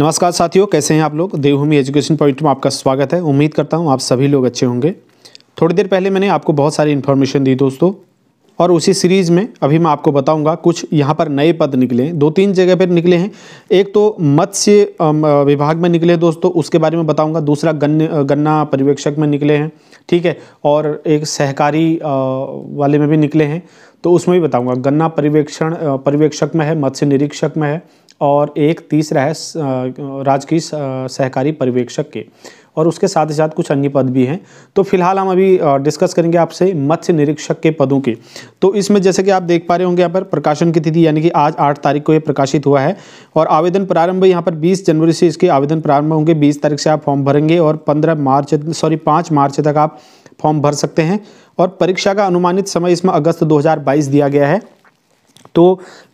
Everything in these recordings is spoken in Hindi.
नमस्कार साथियों कैसे हैं आप लोग देवभूमि एजुकेशन पॉइंट में आपका स्वागत है उम्मीद करता हूं आप सभी लोग अच्छे होंगे थोड़ी देर पहले मैंने आपको बहुत सारी इन्फॉर्मेशन दी दोस्तों और उसी सीरीज़ में अभी मैं आपको बताऊंगा कुछ यहाँ पर नए पद निकले हैं दो तीन जगह पर निकले हैं एक तो मत्स्य विभाग में निकले दोस्तों उसके बारे में बताऊँगा दूसरा गन् गन्ना पर्यवेक्षक में निकले हैं ठीक है और एक सहकारी वाले में भी निकले हैं तो उसमें भी बताऊंगा गन्ना पर्यवेक्षण पर्यवेक्षक में है मत्स्य निरीक्षक में है और एक तीसरा है राजकीय सहकारी पर्यवेक्षक के और उसके साथ ही साथ कुछ अन्य पद भी हैं तो फिलहाल हम अभी डिस्कस करेंगे आपसे मत्स्य निरीक्षक के पदों के तो इसमें जैसे कि आप देख पा रहे होंगे यहाँ पर प्रकाशन की तिथि यानी कि आज आठ तारीख को ये प्रकाशित हुआ है और आवेदन प्रारंभ यहाँ पर बीस जनवरी से इसके आवेदन प्रारंभ होंगे बीस तारीख से आप फॉर्म भरेंगे और पंद्रह मार्च सॉरी पाँच मार्च तक आप फॉर्म भर सकते हैं और परीक्षा का अनुमानित समय इसमें अगस्त दो दिया गया है तो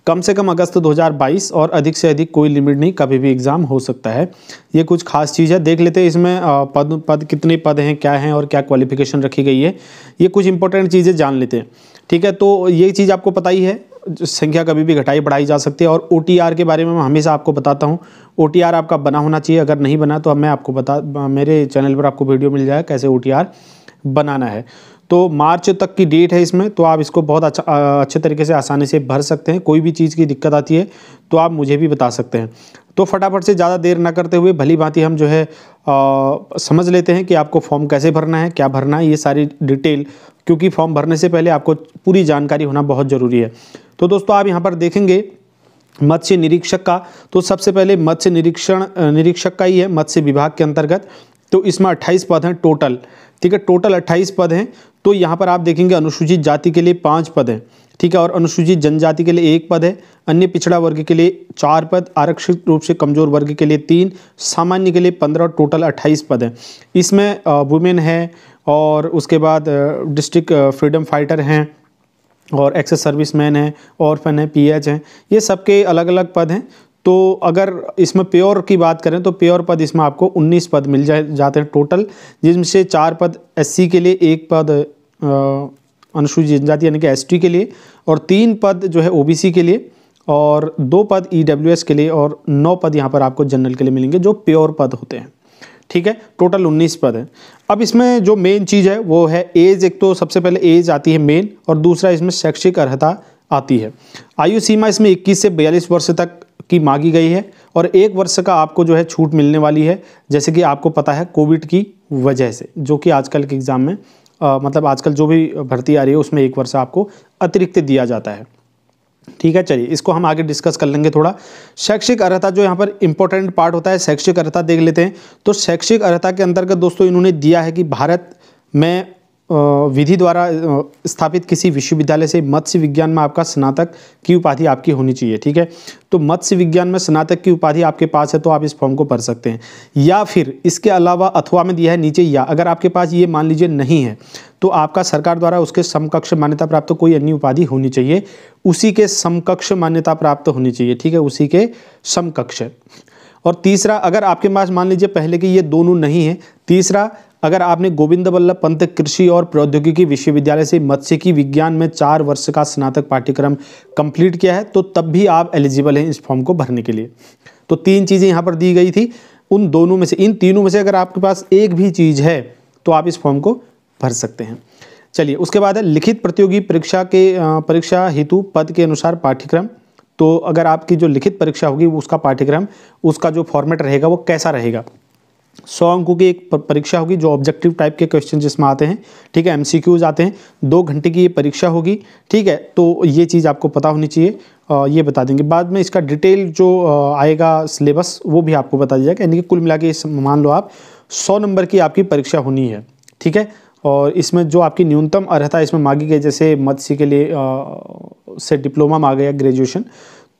कम से कम अगस्त 2022 और अधिक से अधिक कोई लिमिट नहीं कभी भी एग्ज़ाम हो सकता है ये कुछ खास चीज़ है देख लेते हैं इसमें पद पद कितने पद हैं क्या हैं और क्या क्वालिफिकेशन रखी गई है ये कुछ इंपॉर्टेंट चीज़ें जान लेते हैं ठीक है तो ये चीज़ आपको पता ही है संख्या कभी भी घटाई बढ़ाई जा सकती है और ओ के बारे में मैं हमेशा आपको बताता हूँ ओ आपका बना होना चाहिए अगर नहीं बना तो अब मैं आपको बता मेरे चैनल पर आपको वीडियो मिल जाए कैसे ओ बनाना है तो मार्च तक की डेट है इसमें तो आप इसको बहुत अच्छा अच्छे तरीके से आसानी से भर सकते हैं कोई भी चीज़ की दिक्कत आती है तो आप मुझे भी बता सकते हैं तो फटाफट से ज़्यादा देर ना करते हुए भली भांति हम जो है आ, समझ लेते हैं कि आपको फॉर्म कैसे भरना है क्या भरना है ये सारी डिटेल क्योंकि फॉर्म भरने से पहले आपको पूरी जानकारी होना बहुत ज़रूरी है तो दोस्तों आप यहाँ पर देखेंगे मत्स्य निरीक्षक का तो सबसे पहले मत्स्य निरीक्षण निरीक्षक का ही है मत्स्य विभाग के अंतर्गत तो इसमें अट्ठाईस पद हैं टोटल ठीक है टोटल अट्ठाईस पद हैं तो यहाँ पर आप देखेंगे अनुसूचित जाति के लिए पाँच पद हैं ठीक है और अनुसूचित जनजाति के लिए एक पद है अन्य पिछड़ा वर्ग के लिए चार पद आरक्षित रूप से कमजोर वर्ग के लिए तीन सामान्य के लिए पंद्रह और टोटल अट्ठाईस पद हैं इसमें वुमेन है और उसके बाद डिस्ट्रिक्ट फ्रीडम फाइटर हैं और एक्सेस सर्विस मैन हैं और फन है पी एच हैं ये सबके अलग अलग पद हैं तो अगर इसमें प्योर की बात करें तो प्योर पद इसमें आपको 19 पद मिल जाए जाते हैं टोटल जिसमें से चार पद एससी के लिए एक पद अनुसूचित जनजाति यानी कि एसटी के लिए और तीन पद जो है ओबीसी के लिए और दो पद ईडब्ल्यूएस e के लिए और नौ पद यहाँ पर आपको जनरल के लिए मिलेंगे जो प्योर पद होते हैं ठीक है टोटल 19 पद है अब इसमें जो मेन चीज़ है वो है एज एक तो सबसे पहले एज आती है मेन और दूसरा इसमें शैक्षिक अर्हता आती है आयु सीमा इसमें 21 से 42 वर्ष तक की मांगी गई है और एक वर्ष का आपको जो है छूट मिलने वाली है जैसे कि आपको पता है कोविड की वजह से जो कि आजकल के एग्ज़ाम में आ, मतलब आजकल जो भी भर्ती आ रही है उसमें एक वर्ष आपको अतिरिक्त दिया जाता है ठीक है चलिए इसको हम आगे डिस्कस कर लेंगे थोड़ा शैक्षिक अर्हता जो यहाँ पर इंपॉर्टेंट पार्ट होता है शैक्षिक अर्हता देख लेते हैं तो शैक्षिक अर्हता के अंतर्गत दोस्तों इन्होंने दिया है कि भारत में विधि द्वारा स्थापित किसी विश्वविद्यालय से मत्स्य विज्ञान में आपका स्नातक की उपाधि आपकी होनी चाहिए ठीक है तो मत्स्य विज्ञान में स्नातक की उपाधि आपके पास है तो आप इस फॉर्म को भर सकते हैं या फिर इसके अलावा अथवा में दिया है नीचे या अगर आपके पास ये मान लीजिए नहीं है तो आपका सरकार द्वारा उसके समकक्ष मान्यता प्राप्त कोई अन्य उपाधि होनी चाहिए उसी के समकक्ष मान्यता प्राप्त होनी चाहिए ठीक है उसी के समकक्ष और तीसरा अगर आपके पास मान लीजिए पहले के ये दोनों नहीं है तीसरा अगर आपने गोविंद वल्लभ पंत कृषि और प्रौद्योगिकी विश्वविद्यालय से मत्स्यिकी विज्ञान में चार वर्ष का स्नातक पाठ्यक्रम कंप्लीट किया है तो तब भी आप एलिजिबल हैं इस फॉर्म को भरने के लिए तो तीन चीज़ें यहाँ पर दी गई थी उन दोनों में से इन तीनों में से अगर आपके पास एक भी चीज़ है तो आप इस फॉर्म को भर सकते हैं चलिए उसके बाद है लिखित प्रतियोगी परीक्षा के परीक्षा हेतु पद के अनुसार पाठ्यक्रम तो अगर आपकी जो लिखित परीक्षा होगी उसका पाठ्यक्रम उसका जो फॉर्मेट रहेगा वो कैसा रहेगा सौ अंकों की एक परीक्षा होगी जो ऑब्जेक्टिव टाइप के क्वेश्चन जिसमें आते हैं ठीक है एमसीक्यूज आते हैं दो घंटे की ये परीक्षा होगी ठीक है तो ये चीज़ आपको पता होनी चाहिए ये बता देंगे बाद में इसका डिटेल जो आएगा सिलेबस वो भी आपको बता दिया जाएगा यानी कि कुल मिला के मान लो आप सौ नंबर की आपकी परीक्षा होनी है ठीक है और इसमें जो आपकी न्यूनतम अर्हता इसमें मांगी गई जैसे मत्स्य के लिए से डिप्लोमा मांगा गया ग्रेजुएशन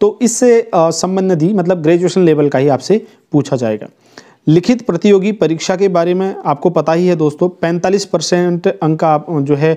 तो इससे संबंधित ही मतलब ग्रेजुएशन लेवल का ही आपसे पूछा जाएगा लिखित प्रतियोगी परीक्षा के बारे में आपको पता ही है दोस्तों 45 परसेंट अंक आप जो है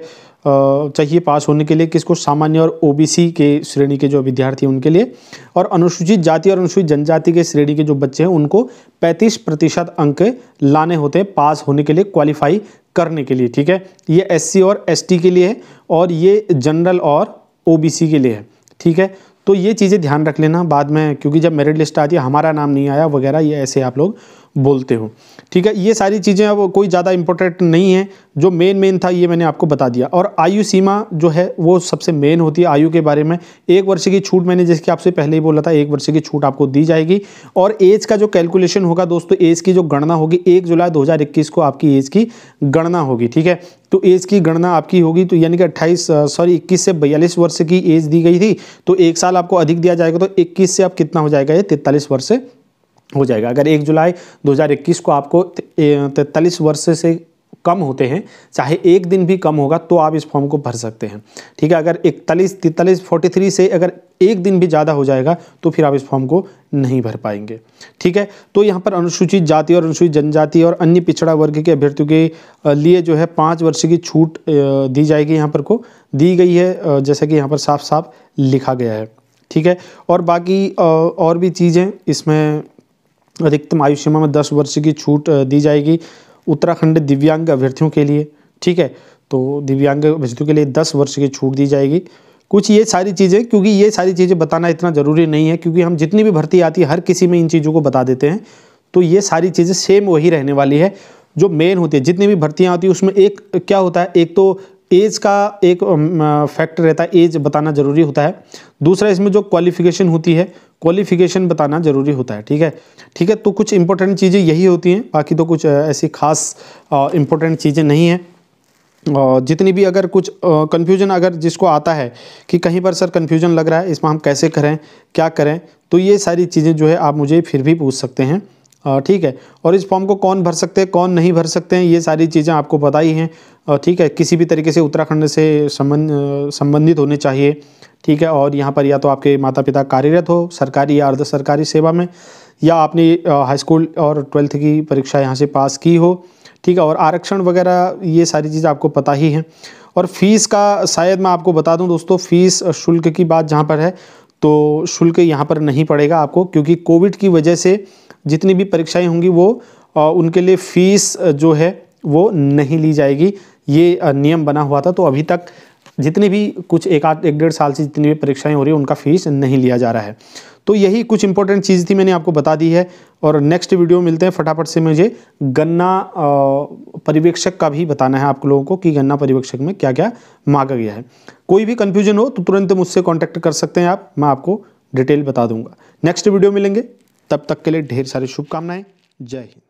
चाहिए पास होने के लिए किसको सामान्य और ओबीसी के श्रेणी के जो विद्यार्थी हैं उनके लिए और अनुसूचित जाति और अनुसूचित जनजाति के श्रेणी के जो बच्चे हैं उनको 35 प्रतिशत अंक लाने होते हैं पास होने के लिए क्वालिफाई करने के लिए ठीक है ये एस और एस के लिए है और ये जनरल और ओ के लिए है ठीक है तो ये चीज़ें ध्यान रख लेना बाद में क्योंकि जब मेरिट लिस्ट आती है हमारा नाम नहीं आया वगैरह ये ऐसे आप लोग बोलते हो ठीक है ये सारी चीज़ें अब कोई ज़्यादा इंपॉर्टेंट नहीं है जो मेन मेन था ये मैंने आपको बता दिया और आयु सीमा जो है वो सबसे मेन होती है आयु के बारे में एक वर्ष की छूट मैंने जैसे कि आपसे पहले ही बोला था एक वर्ष की छूट आपको दी जाएगी और एज का जो कैलकुलेशन होगा दोस्तों एज की जो गणना होगी एक जुलाई दो को आपकी एज की गणना होगी ठीक है तो एज की गणना आपकी होगी तो यानी कि अट्ठाईस सॉरी इक्कीस से बयालीस वर्ष की एज दी गई थी तो एक साल आपको अधिक दिया जाएगा तो इक्कीस से आप कितना हो जाएगा ये तैतालीस वर्ष हो जाएगा अगर एक जुलाई 2021 को आपको तैंतालीस वर्ष से कम होते हैं चाहे एक दिन भी कम होगा तो आप इस फॉर्म को भर सकते हैं ठीक है अगर इकतालीस तैतालीस फोर्टी थ्री से अगर एक दिन भी ज़्यादा हो जाएगा तो फिर आप इस फॉर्म को नहीं भर पाएंगे ठीक है तो यहाँ पर अनुसूचित जाति और अनुसूचित जनजाति और अन्य पिछड़ा वर्ग के अभ्यर्थियों के लिए जो है पाँच वर्ष की छूट दी जाएगी यहाँ पर को दी गई है जैसा कि यहाँ पर साफ साफ लिखा गया है ठीक है और बाकी और भी चीज़ें इसमें अधिकतम आयु सीमा में दस वर्ष की छूट दी जाएगी उत्तराखंड दिव्यांग अभ्यर्थियों के लिए ठीक है तो दिव्यांग अभ्यर्थियों के लिए दस वर्ष की छूट दी जाएगी कुछ ये सारी चीज़ें क्योंकि ये सारी चीज़ें बताना इतना ज़रूरी नहीं है क्योंकि हम जितनी भी भर्ती आती है हर किसी में इन चीज़ों को बता देते हैं तो ये सारी चीज़ें सेम वही रहने वाली है जो मेन होती है जितनी भी भर्तियाँ आती है उसमें एक क्या होता है एक तो एज का एक फैक्टर रहता है एज बताना ज़रूरी होता है दूसरा इसमें जो क्वालिफिकेशन होती है क्वालिफिकेशन बताना ज़रूरी होता है ठीक है ठीक है तो कुछ इंपॉर्टेंट चीज़ें यही होती हैं बाकी तो कुछ ऐसी खास इंपॉर्टेंट चीज़ें नहीं हैं जितनी भी अगर कुछ कन्फ्यूजन अगर जिसको आता है कि कहीं पर सर कन्फ्यूजन लग रहा है इसमें हम कैसे करें क्या करें तो ये सारी चीज़ें जो है आप मुझे फिर भी पूछ सकते हैं हाँ, ठीक है और इस फॉर्म को कौन भर सकते हैं कौन नहीं भर सकते हैं ये सारी चीज़ें आपको पता ही हैं ठीक है किसी भी तरीके से उत्तराखंड से संबंध संबंधित होने चाहिए ठीक है और यहाँ पर या तो आपके माता पिता कार्यरत हो सरकारी या अर्ध सरकारी सेवा में या आपने हाई स्कूल और ट्वेल्थ की परीक्षा यहाँ से पास की हो ठीक है और आरक्षण वगैरह ये सारी चीज़ आपको पता ही है और फीस का शायद मैं आपको बता दूँ दोस्तों फीस शुल्क की बात जहाँ पर है तो शुल्क यहाँ पर नहीं पड़ेगा आपको क्योंकि कोविड की वजह से जितनी भी परीक्षाएं होंगी वो उनके लिए फीस जो है वो नहीं ली जाएगी ये नियम बना हुआ था तो अभी तक जितनी भी कुछ एक आध एक डेढ़ साल से जितनी भी परीक्षाएं हो रही है उनका फीस नहीं लिया जा रहा है तो यही कुछ इंपॉर्टेंट चीज़ थी मैंने आपको बता दी है और नेक्स्ट वीडियो मिलते हैं फटाफट से मुझे गन्ना परिवेक्षक का भी बताना है आप लोगों को कि गन्ना परिवेक्षक में क्या क्या मांगा गया है कोई भी कन्फ्यूजन हो तो तुरंत मुझसे कॉन्टैक्ट कर सकते हैं आप मैं आपको डिटेल बता दूंगा नेक्स्ट वीडियो मिलेंगे तब तक के लिए ढेर सारी शुभकामनाएं जय हिंद